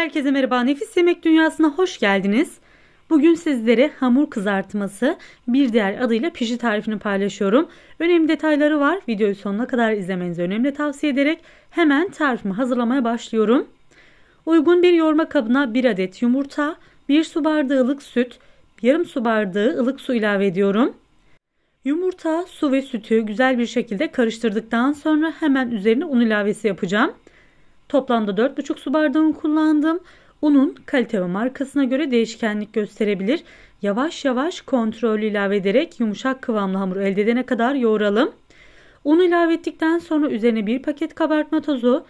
Herkese merhaba. Nefis Yemek Dünyası'na hoş geldiniz. Bugün sizlere hamur kızartması bir diğer adıyla pişi tarifini paylaşıyorum. Önemli detayları var. Videoyu sonuna kadar izlemenizi önemli tavsiye ederek hemen tarifimi hazırlamaya başlıyorum. Uygun bir yoğurma kabına 1 adet yumurta, 1 su bardağı ılık süt, yarım su bardağı ılık su ilave ediyorum. Yumurta, su ve sütü güzel bir şekilde karıştırdıktan sonra hemen üzerine un ilavesi yapacağım. Toplamda 4,5 su bardağı kullandım. Unun kalite ve markasına göre değişkenlik gösterebilir. Yavaş yavaş kontrollü ilave ederek yumuşak kıvamlı hamur elde edene kadar yoğuralım. Unu ilave ettikten sonra üzerine 1 paket kabartma tozu,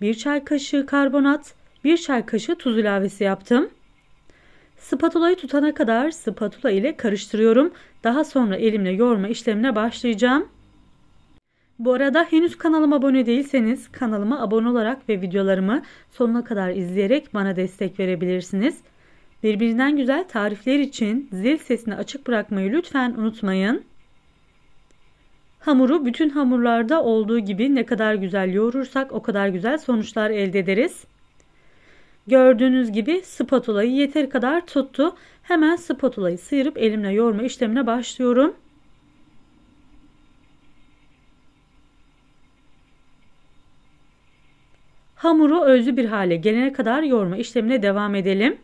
1 çay kaşığı karbonat, 1 çay kaşığı tuz ilavesi yaptım. Spatulayı tutana kadar spatula ile karıştırıyorum. Daha sonra elimle yoğurma işlemine başlayacağım. Bu arada henüz kanalıma abone değilseniz kanalıma abone olarak ve videolarımı sonuna kadar izleyerek bana destek verebilirsiniz. Birbirinden güzel tarifler için zil sesini açık bırakmayı lütfen unutmayın. Hamuru bütün hamurlarda olduğu gibi ne kadar güzel yoğurursak o kadar güzel sonuçlar elde ederiz. Gördüğünüz gibi spatulayı yeteri kadar tuttu. Hemen spatulayı sıyırıp elimle yoğurma işlemine başlıyorum. Hamuru özlü bir hale gelene kadar yoğurma işlemine devam edelim.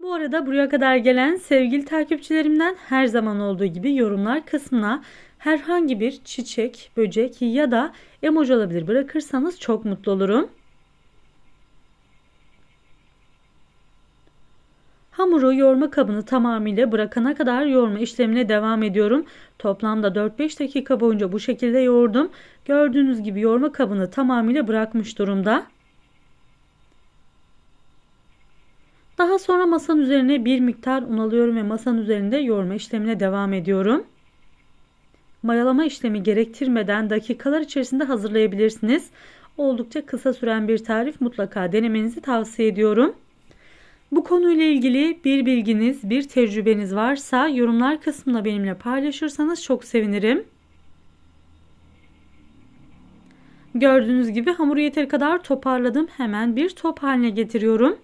Bu arada buraya kadar gelen sevgili takipçilerimden her zaman olduğu gibi yorumlar kısmına herhangi bir çiçek, böcek ya da emoji olabilir bırakırsanız çok mutlu olurum. Hamuru yoğurma kabını tamamıyla bırakana kadar yoğurma işlemine devam ediyorum. Toplamda 4-5 dakika boyunca bu şekilde yoğurdum. Gördüğünüz gibi yoğurma kabını tamamıyla bırakmış durumda. Daha sonra masanın üzerine bir miktar un alıyorum ve masanın üzerinde yoğurma işlemine devam ediyorum. Mayalama işlemi gerektirmeden dakikalar içerisinde hazırlayabilirsiniz. Oldukça kısa süren bir tarif mutlaka denemenizi tavsiye ediyorum. Bu konuyla ilgili bir bilginiz, bir tecrübeniz varsa yorumlar kısmında benimle paylaşırsanız çok sevinirim. Gördüğünüz gibi hamuru yeteri kadar toparladım. Hemen bir top haline getiriyorum.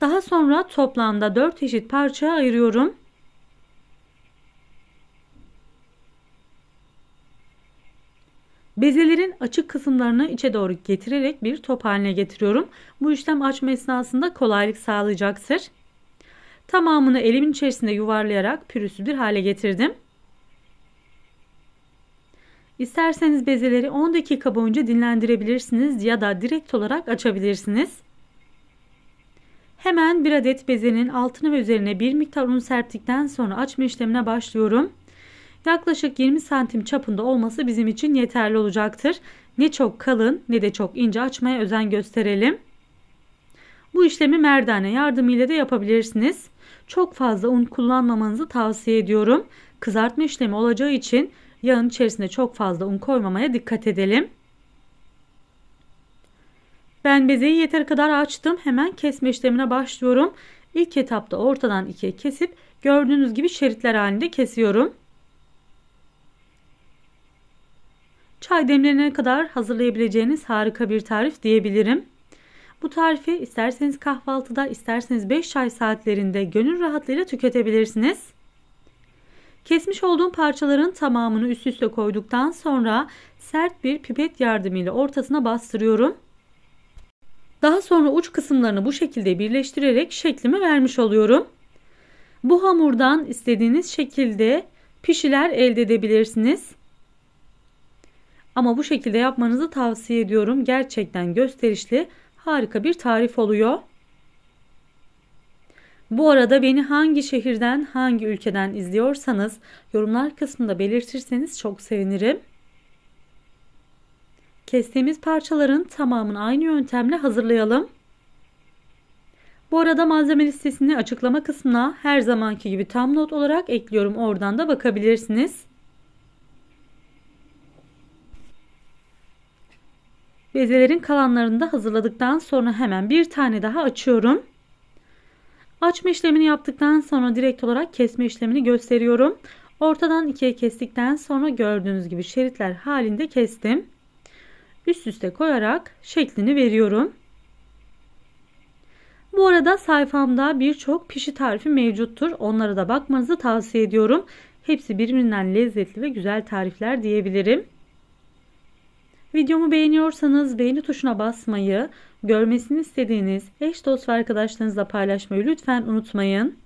Daha sonra toplamda 4 eşit parçaya ayırıyorum. Bezelerin açık kısımlarını içe doğru getirerek bir top haline getiriyorum. Bu işlem açma esnasında kolaylık sağlayacaktır. Tamamını elimin içerisinde yuvarlayarak pürüzsüz bir hale getirdim. İsterseniz bezeleri 10 dakika boyunca dinlendirebilirsiniz ya da direkt olarak açabilirsiniz. Hemen bir adet bezenin altını ve üzerine bir miktar un serptikten sonra açma işlemine başlıyorum. Yaklaşık 20 santim çapında olması bizim için yeterli olacaktır. Ne çok kalın ne de çok ince açmaya özen gösterelim. Bu işlemi merdane yardımıyla da yapabilirsiniz. Çok fazla un kullanmamanızı tavsiye ediyorum. Kızartma işlemi olacağı için yağın içerisinde çok fazla un koymamaya dikkat edelim. Ben bezeyi yeter kadar açtım. Hemen kesme işlemine başlıyorum. İlk etapta ortadan ikiye kesip gördüğünüz gibi şeritler halinde kesiyorum. çay demlenene kadar hazırlayabileceğiniz harika bir tarif diyebilirim. Bu tarifi isterseniz kahvaltıda isterseniz 5 çay saatlerinde gönül rahatlığıyla tüketebilirsiniz. Kesmiş olduğum parçaların tamamını üst üste koyduktan sonra sert bir pipet yardımıyla ortasına bastırıyorum. Daha sonra uç kısımlarını bu şekilde birleştirerek şeklimi vermiş oluyorum. Bu hamurdan istediğiniz şekilde pişiler elde edebilirsiniz. Ama bu şekilde yapmanızı tavsiye ediyorum. Gerçekten gösterişli harika bir tarif oluyor. Bu arada beni hangi şehirden, hangi ülkeden izliyorsanız yorumlar kısmında belirtirseniz çok sevinirim. Kestiğimiz parçaların tamamını aynı yöntemle hazırlayalım. Bu arada malzeme listesini açıklama kısmına her zamanki gibi tam not olarak ekliyorum. Oradan da bakabilirsiniz. Bezelerin kalanlarını da hazırladıktan sonra hemen bir tane daha açıyorum. Açma işlemini yaptıktan sonra direkt olarak kesme işlemini gösteriyorum. Ortadan ikiye kestikten sonra gördüğünüz gibi şeritler halinde kestim. Üst üste koyarak şeklini veriyorum. Bu arada sayfamda birçok pişi tarifi mevcuttur. Onlara da bakmanızı tavsiye ediyorum. Hepsi birbirinden lezzetli ve güzel tarifler diyebilirim. Videomu beğeniyorsanız beğeni tuşuna basmayı, görmesini istediğiniz eş dost ve arkadaşlarınızla paylaşmayı lütfen unutmayın.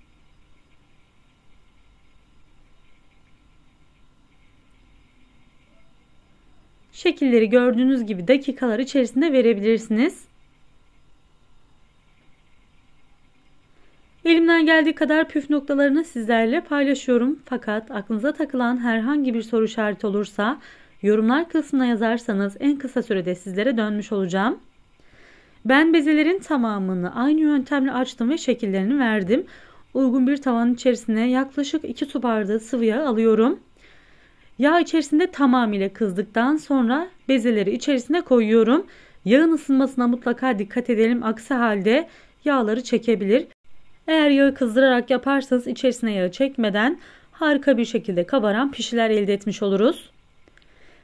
Şekilleri gördüğünüz gibi dakikalar içerisinde verebilirsiniz. Elimden geldiği kadar püf noktalarını sizlerle paylaşıyorum. Fakat aklınıza takılan herhangi bir soru işareti olursa Yorumlar kısmına yazarsanız en kısa sürede sizlere dönmüş olacağım. Ben bezelerin tamamını aynı yöntemle açtım ve şekillerini verdim. Uygun bir tavanın içerisine yaklaşık 2 su bardağı sıvı yağ alıyorum. Yağ içerisinde tamamıyla kızdıktan sonra bezeleri içerisine koyuyorum. Yağın ısınmasına mutlaka dikkat edelim. Aksi halde yağları çekebilir. Eğer yağı kızdırarak yaparsanız içerisine yağı çekmeden harika bir şekilde kabaran pişiler elde etmiş oluruz.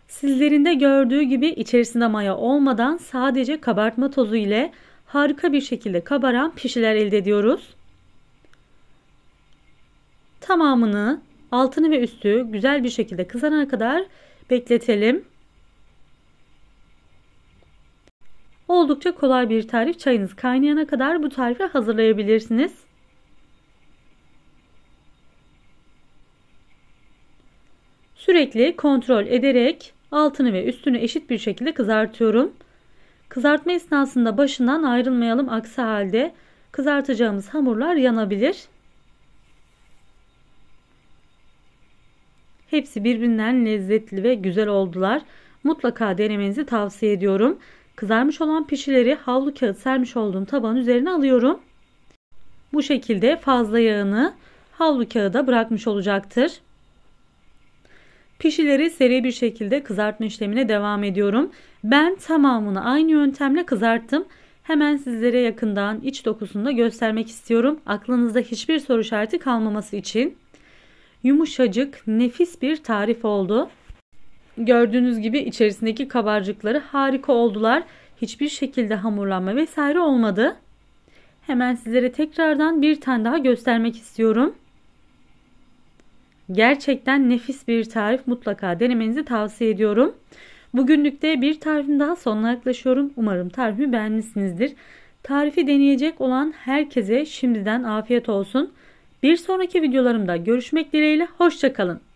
Sizlerin de gördüğü gibi içerisinde maya olmadan sadece kabartma tozu ile harika bir şekilde kabaran pişiler elde ediyoruz. Tamamını altını ve üstü güzel bir şekilde kızarana kadar bekletelim. Oldukça kolay bir tarif. Çayınız kaynayana kadar bu tarifi hazırlayabilirsiniz. Sürekli kontrol ederek Altını ve üstünü eşit bir şekilde kızartıyorum. Kızartma esnasında başından ayrılmayalım aksi halde kızartacağımız hamurlar yanabilir. Hepsi birbirinden lezzetli ve güzel oldular. Mutlaka denemenizi tavsiye ediyorum. Kızarmış olan pişileri havlu kağıt sermiş olduğum tabağın üzerine alıyorum. Bu şekilde fazla yağını havlu kağıda bırakmış olacaktır. Pişileri seri bir şekilde kızartma işlemine devam ediyorum. Ben tamamını aynı yöntemle kızarttım. Hemen sizlere yakından iç dokusunu da göstermek istiyorum. Aklınızda hiçbir soru işareti kalmaması için. Yumuşacık, nefis bir tarif oldu. Gördüğünüz gibi içerisindeki kabarcıkları harika oldular. Hiçbir şekilde hamurlanma vesaire olmadı. Hemen sizlere tekrardan bir tane daha göstermek istiyorum. Gerçekten nefis bir tarif mutlaka denemenizi tavsiye ediyorum. Bugünlük de bir tarifim daha sonuna yaklaşıyorum. Umarım tarifi beğenmişsinizdir. Tarifi deneyecek olan herkese şimdiden afiyet olsun. Bir sonraki videolarımda görüşmek dileğiyle hoşçakalın.